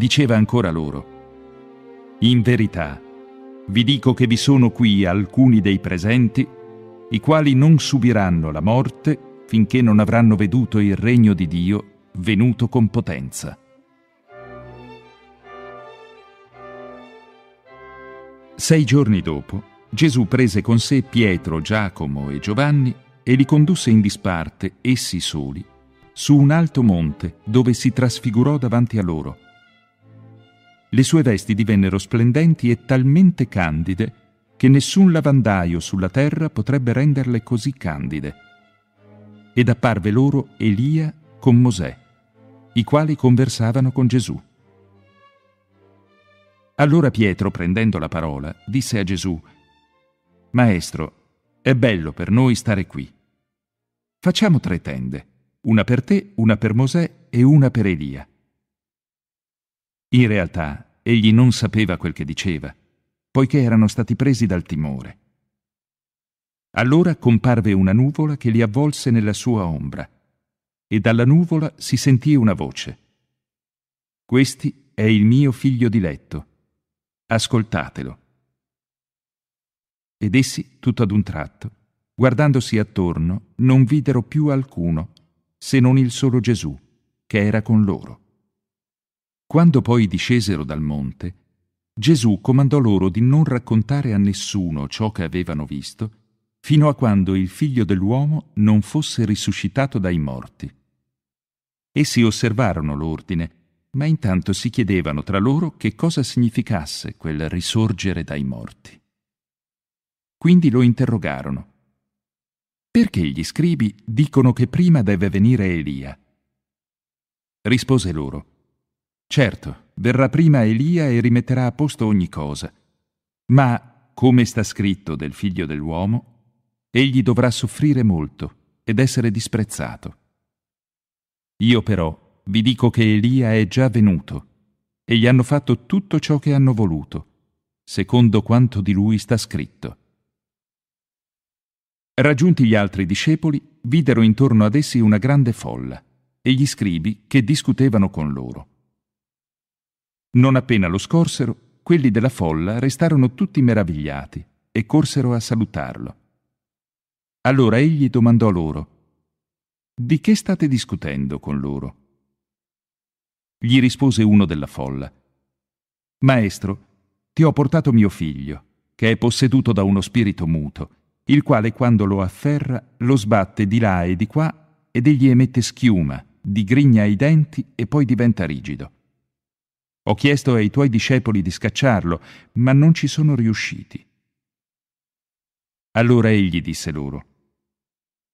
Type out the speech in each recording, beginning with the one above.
diceva ancora loro, In verità, vi dico che vi sono qui alcuni dei presenti, i quali non subiranno la morte finché non avranno veduto il regno di Dio venuto con potenza. Sei giorni dopo, Gesù prese con sé Pietro, Giacomo e Giovanni e li condusse in disparte, essi soli, su un alto monte dove si trasfigurò davanti a loro le sue vesti divennero splendenti e talmente candide che nessun lavandaio sulla terra potrebbe renderle così candide. Ed apparve loro Elia con Mosè, i quali conversavano con Gesù. Allora Pietro, prendendo la parola, disse a Gesù, Maestro, è bello per noi stare qui. Facciamo tre tende, una per te, una per Mosè e una per Elia in realtà egli non sapeva quel che diceva, poiché erano stati presi dal timore. Allora comparve una nuvola che li avvolse nella sua ombra, e dalla nuvola si sentì una voce. Questi è il mio figlio diletto, ascoltatelo. Ed essi, tutto ad un tratto, guardandosi attorno, non videro più alcuno, se non il solo Gesù, che era con loro. Quando poi discesero dal monte, Gesù comandò loro di non raccontare a nessuno ciò che avevano visto, fino a quando il figlio dell'uomo non fosse risuscitato dai morti. Essi osservarono l'ordine, ma intanto si chiedevano tra loro che cosa significasse quel risorgere dai morti. Quindi lo interrogarono. Perché gli scribi dicono che prima deve venire Elia? Rispose loro. Certo, verrà prima Elia e rimetterà a posto ogni cosa. Ma, come sta scritto del figlio dell'uomo, egli dovrà soffrire molto ed essere disprezzato. Io però vi dico che Elia è già venuto e gli hanno fatto tutto ciò che hanno voluto, secondo quanto di lui sta scritto. Raggiunti gli altri discepoli, videro intorno ad essi una grande folla e gli scribi che discutevano con loro. Non appena lo scorsero, quelli della folla restarono tutti meravigliati e corsero a salutarlo. Allora egli domandò loro, Di che state discutendo con loro? Gli rispose uno della folla, Maestro, ti ho portato mio figlio, che è posseduto da uno spirito muto, il quale quando lo afferra lo sbatte di là e di qua ed egli emette schiuma, digrigna i denti e poi diventa rigido. Ho chiesto ai tuoi discepoli di scacciarlo, ma non ci sono riusciti. Allora egli disse loro,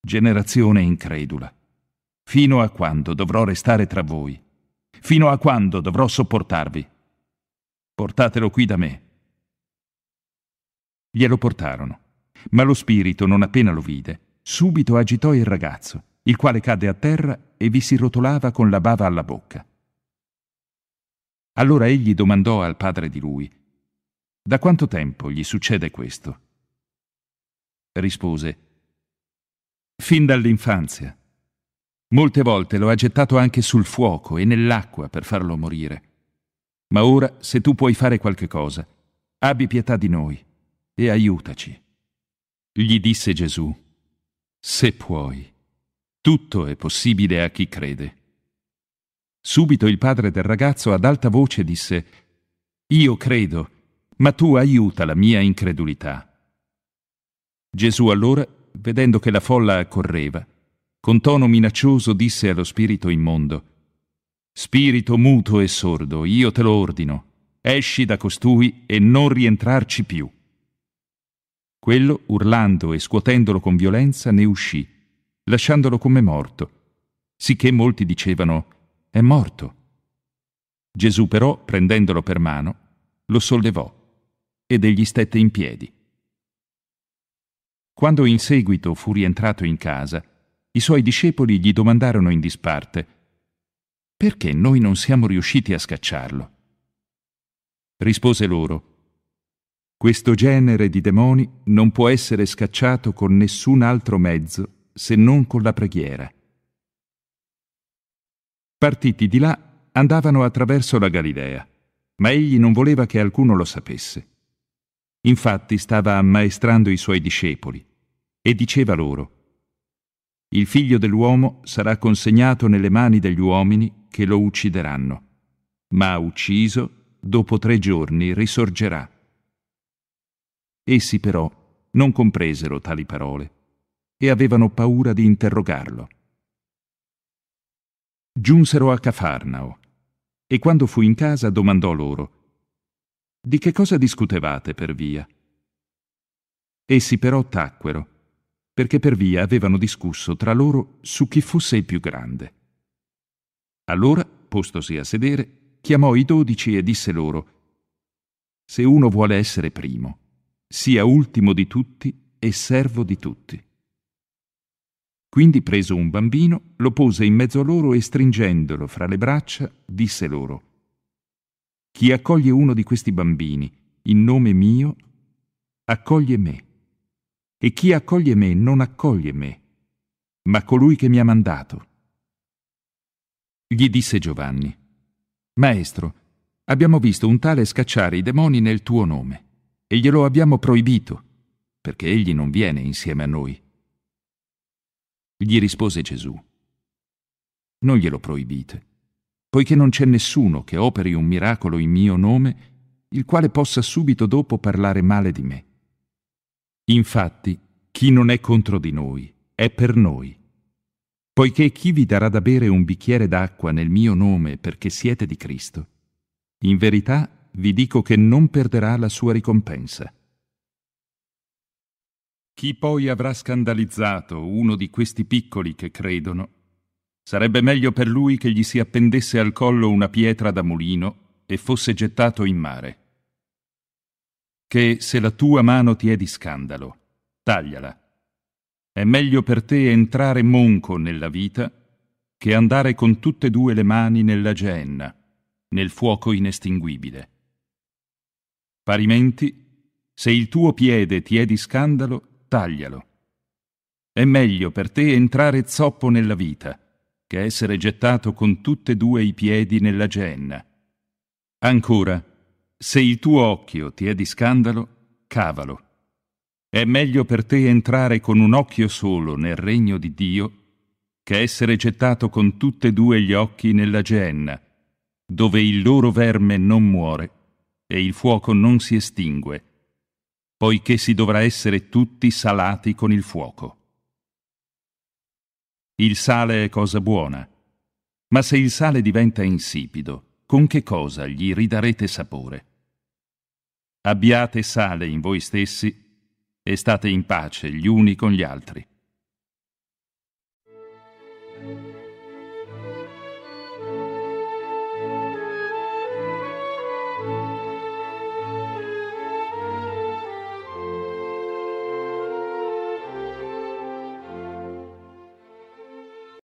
Generazione incredula, fino a quando dovrò restare tra voi? Fino a quando dovrò sopportarvi? Portatelo qui da me. Glielo portarono, ma lo spirito, non appena lo vide, subito agitò il ragazzo, il quale cadde a terra e vi si rotolava con la bava alla bocca. Allora egli domandò al padre di lui, Da quanto tempo gli succede questo? Rispose, Fin dall'infanzia. Molte volte lo ha gettato anche sul fuoco e nell'acqua per farlo morire. Ma ora, se tu puoi fare qualche cosa, abbi pietà di noi e aiutaci. Gli disse Gesù, Se puoi, tutto è possibile a chi crede. Subito il padre del ragazzo ad alta voce disse Io credo, ma tu aiuta la mia incredulità. Gesù allora, vedendo che la folla accorreva, con tono minaccioso disse allo spirito immondo Spirito muto e sordo, io te lo ordino, esci da costui e non rientrarci più. Quello, urlando e scuotendolo con violenza, ne uscì, lasciandolo come morto, sicché molti dicevano è morto. Gesù però, prendendolo per mano, lo sollevò ed egli stette in piedi. Quando in seguito fu rientrato in casa, i suoi discepoli gli domandarono in disparte perché noi non siamo riusciti a scacciarlo. Rispose loro, questo genere di demoni non può essere scacciato con nessun altro mezzo se non con la preghiera. Partiti di là, andavano attraverso la Galilea, ma egli non voleva che alcuno lo sapesse. Infatti stava ammaestrando i suoi discepoli e diceva loro, Il figlio dell'uomo sarà consegnato nelle mani degli uomini che lo uccideranno, ma ucciso, dopo tre giorni risorgerà. Essi però non compresero tali parole e avevano paura di interrogarlo. Giunsero a Cafarnao e quando fu in casa domandò loro Di che cosa discutevate per via? Essi però tacquero, perché per via avevano discusso tra loro su chi fosse il più grande. Allora, postosi a sedere, chiamò i dodici e disse loro Se uno vuole essere primo, sia ultimo di tutti e servo di tutti. Quindi preso un bambino, lo pose in mezzo a loro e stringendolo fra le braccia, disse loro, Chi accoglie uno di questi bambini in nome mio, accoglie me. E chi accoglie me non accoglie me, ma colui che mi ha mandato. Gli disse Giovanni, Maestro, abbiamo visto un tale scacciare i demoni nel tuo nome, e glielo abbiamo proibito, perché egli non viene insieme a noi. Gli rispose Gesù, non glielo proibite, poiché non c'è nessuno che operi un miracolo in mio nome, il quale possa subito dopo parlare male di me. Infatti, chi non è contro di noi è per noi. Poiché chi vi darà da bere un bicchiere d'acqua nel mio nome perché siete di Cristo, in verità vi dico che non perderà la sua ricompensa. Chi poi avrà scandalizzato uno di questi piccoli che credono, sarebbe meglio per lui che gli si appendesse al collo una pietra da mulino e fosse gettato in mare. Che se la tua mano ti è di scandalo, tagliala. È meglio per te entrare monco nella vita che andare con tutte e due le mani nella geenna, nel fuoco inestinguibile. Parimenti, se il tuo piede ti è di scandalo, taglialo. È meglio per te entrare zoppo nella vita, che essere gettato con tutte e due i piedi nella genna. Ancora, se il tuo occhio ti è di scandalo, cavalo. È meglio per te entrare con un occhio solo nel regno di Dio, che essere gettato con tutte e due gli occhi nella genna, dove il loro verme non muore e il fuoco non si estingue poiché si dovrà essere tutti salati con il fuoco. Il sale è cosa buona, ma se il sale diventa insipido, con che cosa gli ridarete sapore? Abbiate sale in voi stessi e state in pace gli uni con gli altri.